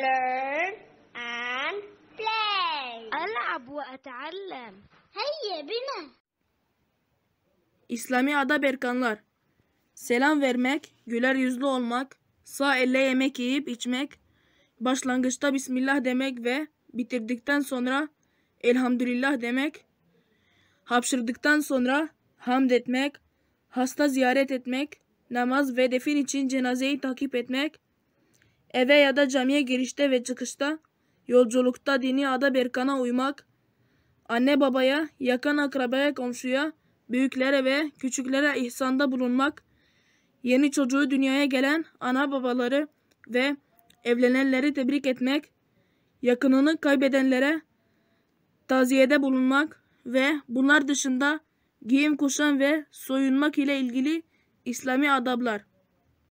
learn and play. ألعب وأتعلم. هيا بنا. İslami adab erkanlar. Selam vermek, güler yüzlü olmak, sağ elle yemek yiyip içmek, başlangıçta Bismillah demek ve bitirdikten sonra Elhamdülillah demek, hapşırdıktan sonra hamd etmek, hasta ziyaret etmek, namaz ve defin için cenazeyi takip etmek, eve ya da camiye girişte ve çıkışta, yolculukta dini ada berkana uymak, anne babaya, yakın akrabaya, komşuya, büyüklere ve küçüklere ihsanda bulunmak, yeni çocuğu dünyaya gelen ana babaları ve evlenenleri tebrik etmek, yakınını kaybedenlere taziyede bulunmak ve bunlar dışında giyim kuşan ve soyunmak ile ilgili İslami adablar.